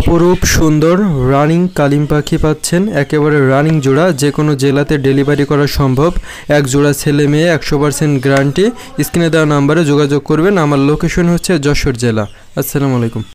অপরূপ সুন্দর রানিং কালিম পাখি পাচ্ছেন একেবারে রানিং জোড়া যে কোনো জেলাতে ডেলিভারি করা সম্ভব এক জোড়া ছেলে মেয়ে একশো পার্সেন্ট গ্যারান্টি স্ক্রিনে দেওয়া নাম্বারে যোগাযোগ করবেন আমার লোকেশন হচ্ছে যশোর জেলা আসসালামু আলাইকুম